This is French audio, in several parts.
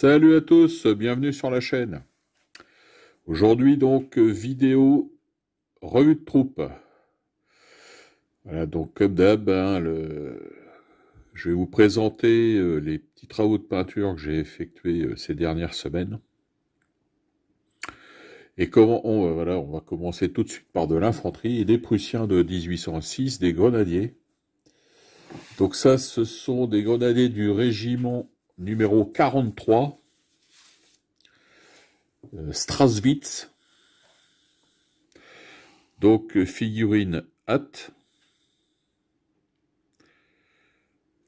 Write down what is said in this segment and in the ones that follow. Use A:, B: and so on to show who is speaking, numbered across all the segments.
A: Salut à tous, bienvenue sur la chaîne. Aujourd'hui donc vidéo revue de troupes Voilà donc comme d'hab, hein, je vais vous présenter euh, les petits travaux de peinture que j'ai effectués euh, ces dernières semaines. Et comment on, euh, voilà, on va commencer tout de suite par de l'infanterie et des Prussiens de 1806, des grenadiers. Donc ça, ce sont des grenadiers du régiment numéro 43, euh, Straswitz. Donc, euh, figurine hâte.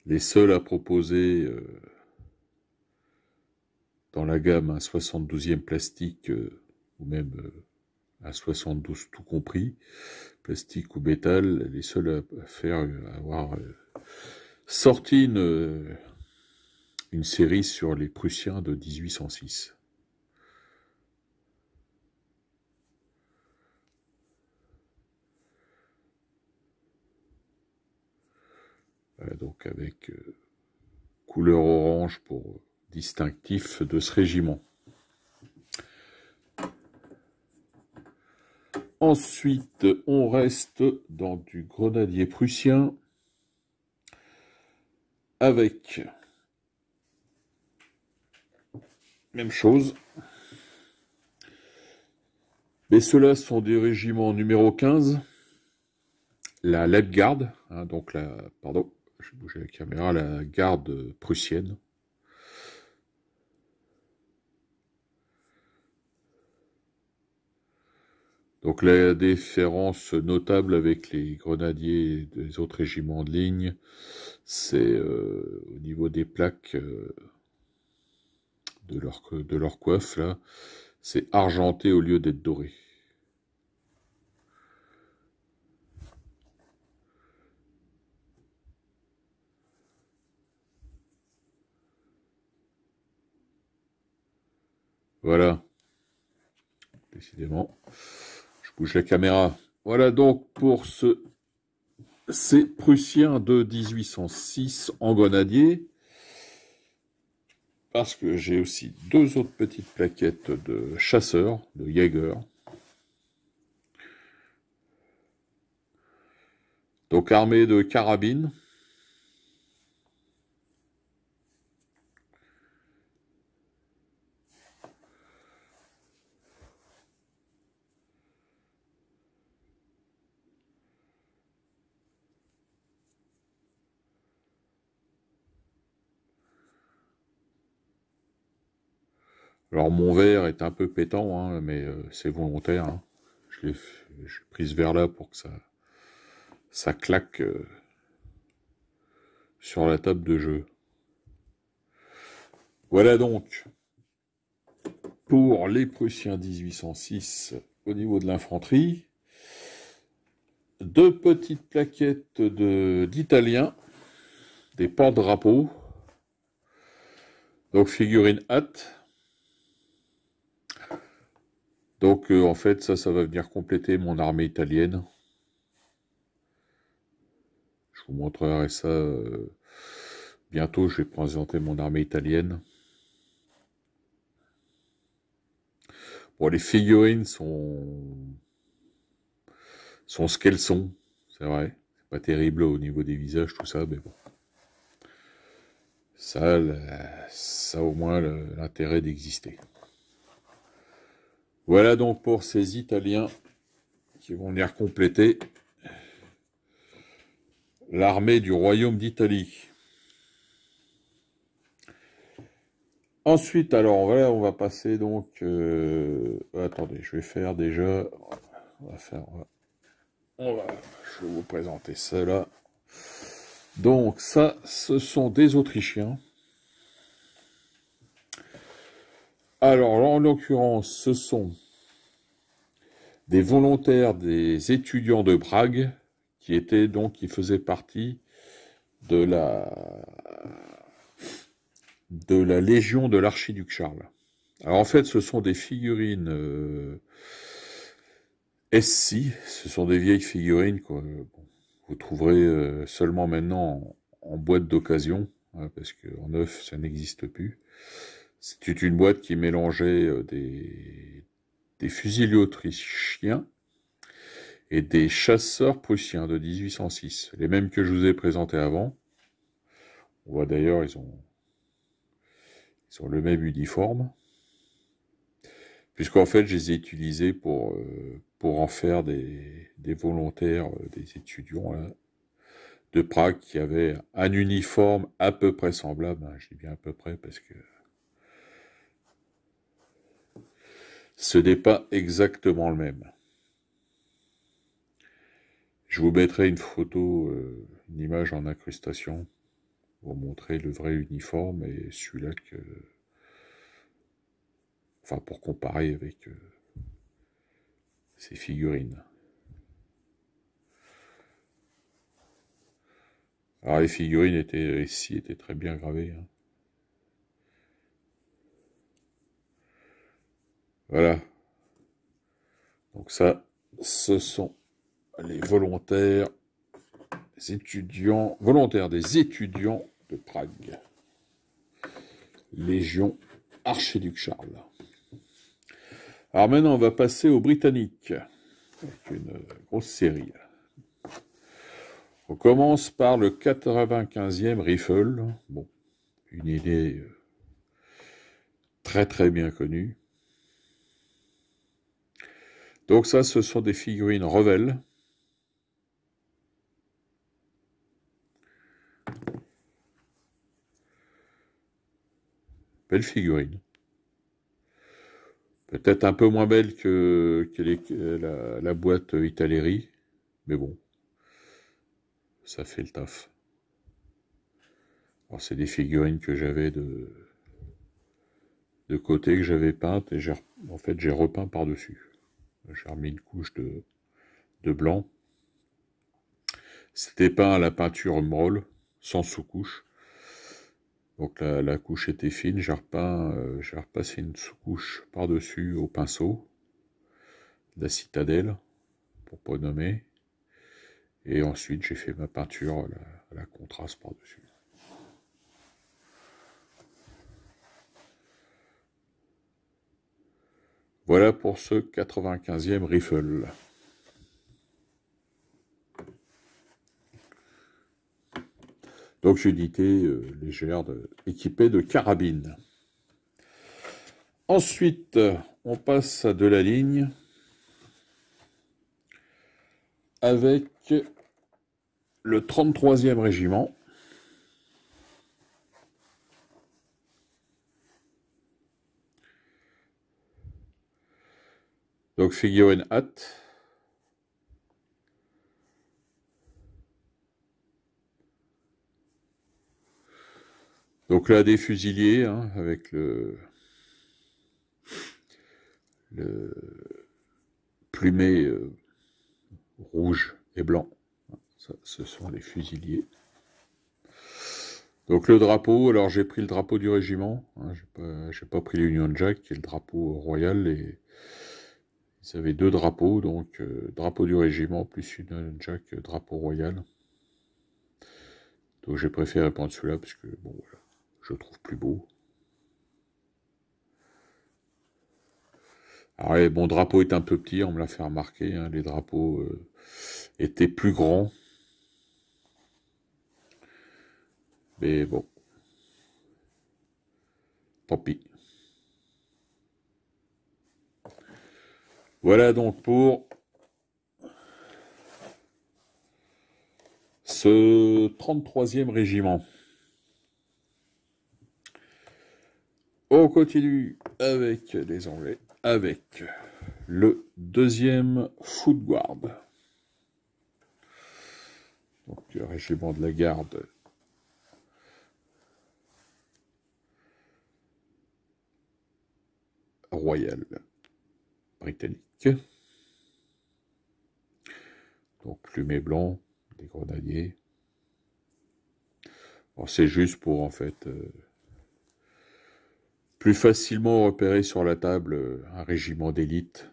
A: Les seuls à proposer euh, dans la gamme un 72e plastique ou même un 72 tout compris, plastique ou métal, les seuls à faire avoir sorti une une série sur les Prussiens de 1806. Euh, donc avec euh, couleur orange pour distinctif de ce régiment. Ensuite, on reste dans du grenadier prussien avec Même chose. Mais ceux-là sont des régiments numéro 15, la Leibgarde, hein, donc la, pardon, j'ai bougé la caméra, la garde prussienne. Donc la différence notable avec les grenadiers des autres régiments de ligne, c'est euh, au niveau des plaques. Euh, de leur, de leur coiffe, là, c'est argenté au lieu d'être doré. Voilà. Décidément, je bouge la caméra. Voilà donc pour ce ces Prussiens de 1806 en Grenadier, parce que j'ai aussi deux autres petites plaquettes de chasseurs, de Jaeger. Donc armées de carabines, Alors mon verre est un peu pétant, hein, mais euh, c'est volontaire. Hein. Je l'ai pris ce verre-là pour que ça, claque euh, sur la table de jeu. Voilà donc pour les Prussiens 1806 au niveau de l'infanterie. Deux petites plaquettes d'Italiens, des pans-drapeaux, donc figurine hâte donc euh, en fait, ça, ça va venir compléter mon armée italienne. Je vous montrerai ça euh, bientôt. Je vais présenter mon armée italienne. Bon, les figurines sont sont ce qu'elles sont. C'est vrai. C'est pas terrible au niveau des visages, tout ça, mais bon. Ça, ça au moins l'intérêt d'exister. Voilà donc pour ces Italiens qui vont venir compléter l'armée du royaume d'Italie. Ensuite, alors voilà, on va passer donc... Euh, attendez, je vais faire déjà... On va faire... je vais vous présenter cela. Donc ça, ce sont des Autrichiens. Alors, en l'occurrence, ce sont des volontaires, des étudiants de Prague, qui étaient donc, qui faisaient partie de la, de la Légion de l'archiduc Charles. Alors, en fait, ce sont des figurines euh, SC, ce sont des vieilles figurines, que vous trouverez euh, seulement maintenant en, boîte d'occasion, hein, parce qu'en en neuf, ça n'existe plus. C'était une boîte qui mélangeait euh, des, des fusiliers autrichiens et des chasseurs prussiens de 1806, les mêmes que je vous ai présentés avant. On voit d'ailleurs, ils ont, ils le même uniforme, puisqu'en fait, je les ai utilisés pour, euh, pour en faire des, volontaires, euh, des étudiants hein, de Prague qui avaient un uniforme à peu près semblable. Hein, je dis bien à peu près parce que Ce n'est pas exactement le même. Je vous mettrai une photo, euh, une image en incrustation pour montrer le vrai uniforme et celui-là que... Enfin, pour comparer avec euh, ces figurines. Alors les figurines étaient ici étaient très bien gravées. Hein. Voilà. Donc ça, ce sont les volontaires, les étudiants, volontaires des étudiants de Prague. Légion Archiduc Charles. Alors maintenant, on va passer aux Britanniques. une grosse série. On commence par le 95e Rifle. Bon, une idée euh, très très bien connue. Donc ça, ce sont des figurines Revel. Belle figurine. Peut-être un peu moins belle que, la, boîte Italeri, mais bon, ça fait le taf. Alors c'est des figurines que j'avais de, de côté que j'avais peintes et en fait j'ai repeint par-dessus. J'ai remis une couche de, de blanc. C'était peint à la peinture molle, sans sous-couche. Donc la, couche était fine, j'ai repeint, euh, repassé une sous-couche par-dessus au pinceau, la citadelle, pour pas nommer. Et ensuite j'ai fait ma peinture la contraste par-dessus. Voilà pour ce 95e rifle, Donc j'ai unité euh, légère équipée de carabines. Ensuite, on passe à de la ligne avec le 33e régiment. Donc une Hat. Donc là, des fusiliers hein, avec le, le plumé euh, rouge et blanc. Ça, ce sont les fusiliers. Donc le drapeau, alors j'ai pris le drapeau du régiment, hein, j'ai pas, pas, pris l'Union Jack, qui est le drapeau royal, et ils avaient deux drapeaux, donc euh, drapeau du régiment plus une jack euh, drapeau royal. Donc j'ai préféré prendre celui-là parce que bon voilà, je le trouve plus beau. Alors ah mon bon, drapeau est un peu petit, on me l'a fait remarquer. Hein, les drapeaux euh, étaient plus grands. Mais bon, tant pis. Voilà donc pour ce 33e régiment. On continue avec les Anglais, avec le deuxième Foot Guard. Donc le régiment de la garde royale britannique. Donc plumet blanc, des grenadiers. c'est juste pour en fait euh, plus facilement repérer sur la table euh, un régiment d'élite.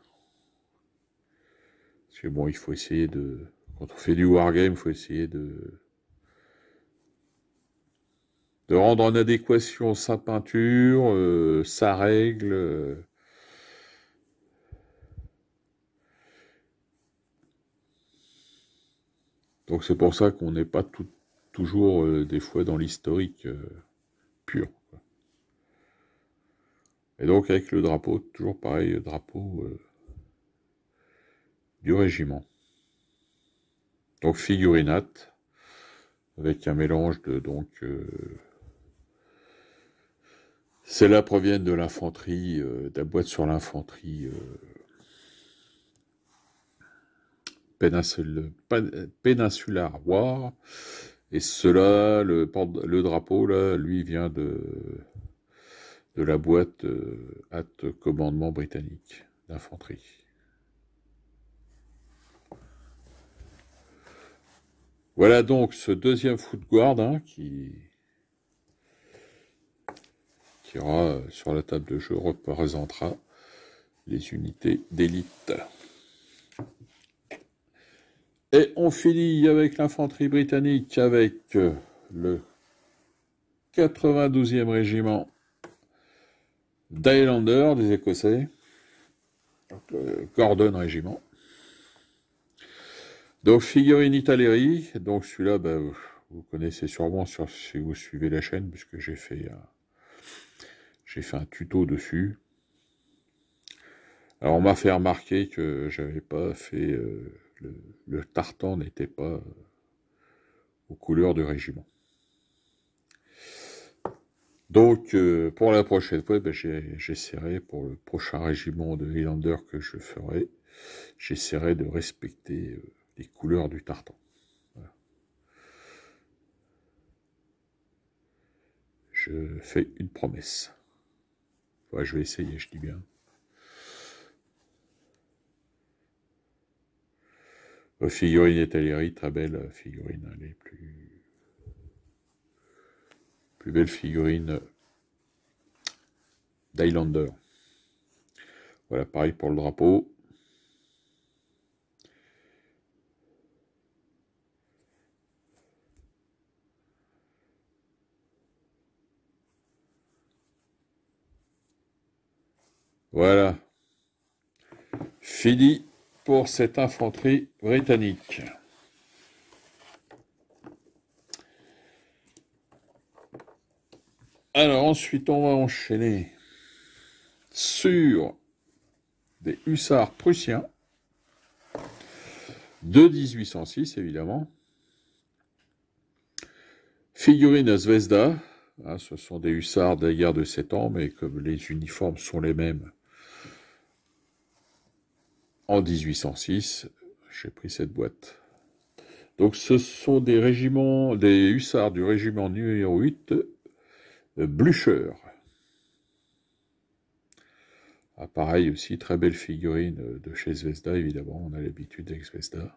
A: Parce que bon, il faut essayer de. Quand on fait du wargame, il faut essayer de. de rendre en adéquation sa peinture, euh, sa règle. Donc c'est pour ça qu'on n'est pas tout, toujours euh, des fois dans l'historique euh, pur. Et donc avec le drapeau, toujours pareil, euh, drapeau du régiment. Donc figurinate, avec un mélange de donc celles-là proviennent de l'infanterie, de la boîte sur l'infanterie Péninsular War. Et cela, le, drapeau, là, lui, vient de, de la boîte euh, commandement britannique d'infanterie. Voilà donc ce deuxième foot guard hein, qui, qui sur la table de jeu représentera les unités d'élite. Et on finit avec l'infanterie britannique avec euh, le 92e régiment d'Highlander des Écossais, le Gordon Régiment. Donc figurine Italerie. donc celui-là, ben, vous connaissez sûrement si vous suivez la chaîne, puisque j'ai fait, euh, j'ai fait un tuto dessus. Alors on m'a fait remarquer que j'avais pas fait... Euh, le, tartan n'était pas euh, aux couleurs du régiment. Donc, euh, pour la prochaine fois, ben, j'essaierai, pour le prochain régiment de Highlander que je ferai, j'essaierai de respecter euh, les couleurs du tartan. Je fais une promesse. je vais essayer, je dis bien. Euh, figurine et très belle euh, figurine, les plus, plus belle figurines euh, d'Highlander. Voilà, pareil pour le drapeau. Voilà. Fini cette infanterie britannique. Alors ensuite, on va enchaîner sur des hussards prussiens de 1806, évidemment. Figurines à Zvezda, hein, ce sont des hussards d'ailleurs de 7 ans, mais comme les uniformes sont les mêmes, en 1806, j'ai pris cette boîte. Donc ce sont des régiments, des hussards du régiment numéro 8, euh, Blücher. appareil ah, aussi, très belle figurine euh, de chez Zvezda, évidemment, on a l'habitude d'ex Zvezda.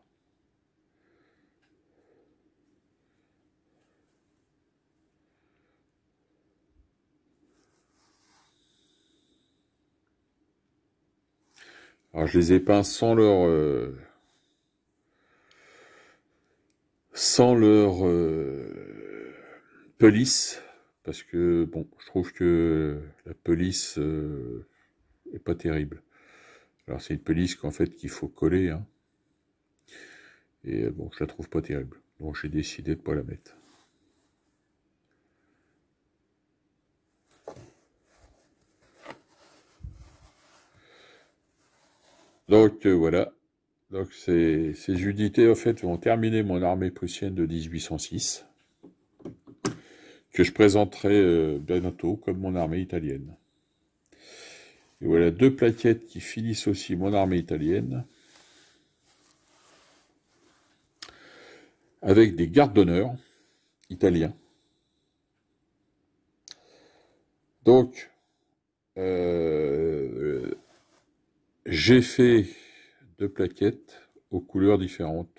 A: Alors je les ai peints sans leur euh, sans leur euh, pelisse parce que bon, je trouve que la pelisse euh, est pas terrible. Alors c'est une pelisse qu'en fait qu'il faut coller hein. Et bon, je la trouve pas terrible. Donc j'ai décidé de pas la mettre. Donc euh, voilà. Donc ces, unités en fait vont terminer mon armée prussienne de 1806 que je présenterai euh, bientôt comme mon armée italienne. Et voilà deux plaquettes qui finissent aussi mon armée italienne avec des gardes d'honneur italiens. Donc euh, j'ai fait deux plaquettes aux couleurs différentes.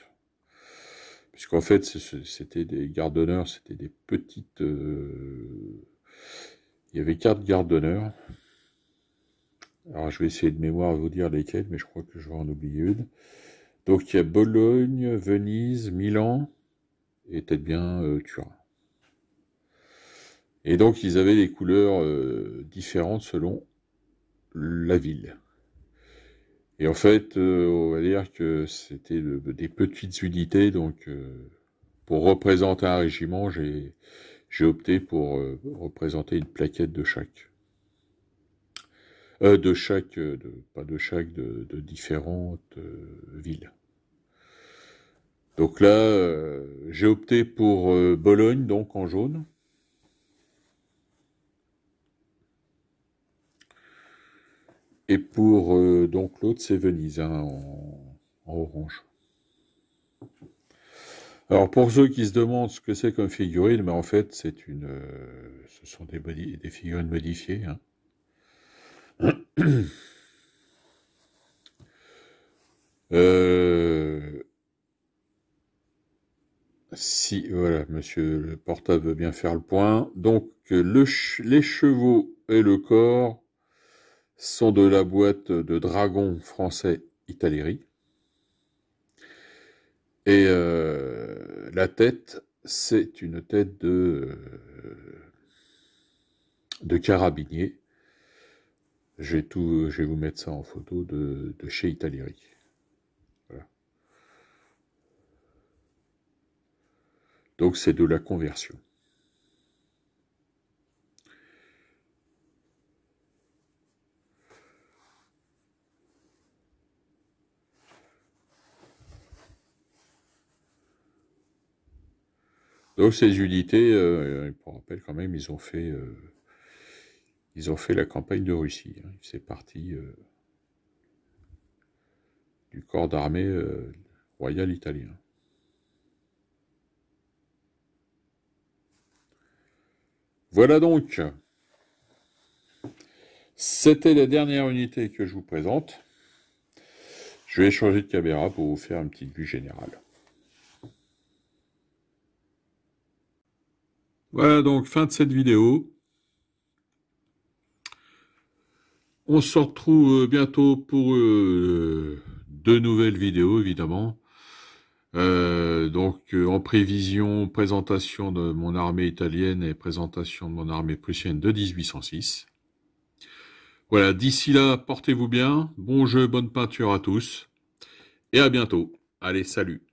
A: Puisqu'en fait, c'était des d'honneur, c'était des petites... Euh, il y avait quatre d'honneur. Alors je vais essayer de mémoire vous dire lesquelles, mais je crois que je vais en oublier une. Donc il y a Bologne, Venise, Milan, et peut-être bien euh, Turin. Et donc ils avaient des couleurs euh, différentes selon la ville. Et en fait, euh, on va dire que c'était des petites unités, donc euh, pour représenter un régiment, j'ai, j'ai opté pour euh, représenter une plaquette de chaque. de chaque, de, pas de chaque, de différentes villes. Donc là, j'ai opté pour Bologne, donc en jaune. Et pour euh, donc l'autre, c'est Venise hein, en, orange. Alors pour ceux qui se demandent ce que c'est comme figurine, mais ben, en fait c'est une, euh, ce sont des, des figurines modifiées. Hein. Euh, si voilà, Monsieur le portable veut bien faire le point. Donc le les chevaux et le corps sont de la boîte de Dragon français Italérie. Et euh, la tête, c'est une tête de, euh, de carabinier. Je vais, tout, euh, je vais vous mettre ça en photo de, de chez Italeri. Donc c'est de la conversion. Donc ces unités, euh, pour rappel quand même, ils ont fait, euh, ils ont fait la campagne de Russie. Hein. C'est parti euh, du corps d'armée royal italien. Voilà donc, c'était la dernière unité que je vous présente. Je vais changer de caméra pour vous faire une petite vue générale. Voilà donc fin de cette vidéo. On se retrouve euh, bientôt pour euh, deux nouvelles vidéos évidemment. Euh, donc en prévision, présentation de mon armée italienne et présentation de mon armée prussienne de 1806. Voilà, d'ici là, portez-vous bien, bon jeu, bonne peinture à tous, et à bientôt. Allez, salut